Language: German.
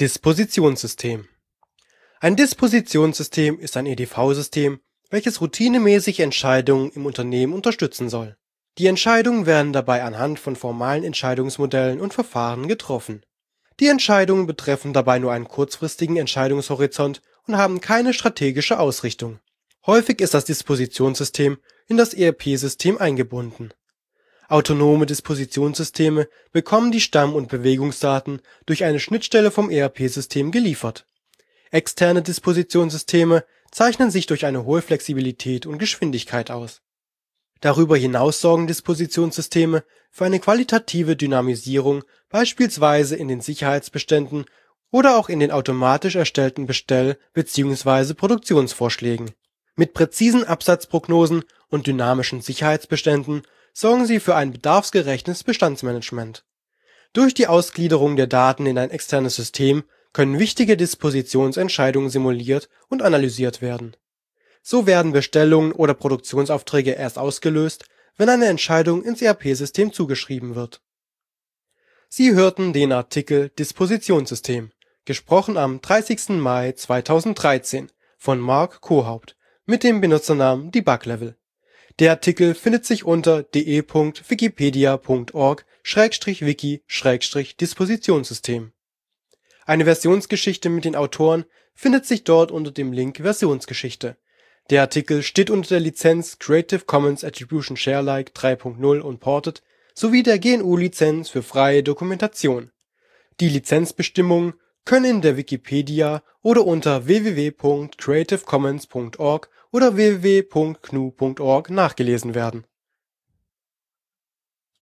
Dispositionssystem Ein Dispositionssystem ist ein EDV-System, welches routinemäßig Entscheidungen im Unternehmen unterstützen soll. Die Entscheidungen werden dabei anhand von formalen Entscheidungsmodellen und Verfahren getroffen. Die Entscheidungen betreffen dabei nur einen kurzfristigen Entscheidungshorizont und haben keine strategische Ausrichtung. Häufig ist das Dispositionssystem in das ERP-System eingebunden Autonome Dispositionssysteme bekommen die Stamm und Bewegungsdaten durch eine Schnittstelle vom ERP-System geliefert. Externe Dispositionssysteme zeichnen sich durch eine hohe Flexibilität und Geschwindigkeit aus. Darüber hinaus sorgen Dispositionssysteme für eine qualitative Dynamisierung beispielsweise in den Sicherheitsbeständen oder auch in den automatisch erstellten Bestell bzw. Produktionsvorschlägen. Mit präzisen Absatzprognosen und dynamischen Sicherheitsbeständen sorgen sie für ein bedarfsgerechtes Bestandsmanagement. Durch die Ausgliederung der Daten in ein externes System können wichtige Dispositionsentscheidungen simuliert und analysiert werden. So werden Bestellungen oder Produktionsaufträge erst ausgelöst, wenn eine Entscheidung ins ERP-System zugeschrieben wird. Sie hörten den Artikel Dispositionssystem, gesprochen am 30. Mai 2013 von Mark Kohaupt mit dem Benutzernamen Debuglevel der Artikel findet sich unter de.wikipedia.org/wiki/Dispositionssystem. Eine Versionsgeschichte mit den Autoren findet sich dort unter dem Link Versionsgeschichte. Der Artikel steht unter der Lizenz Creative Commons Attribution Share Alike 3.0 und Ported sowie der GNU Lizenz für freie Dokumentation. Die Lizenzbestimmungen können in der Wikipedia oder unter www.creativecommons.org oder www.knu.org nachgelesen werden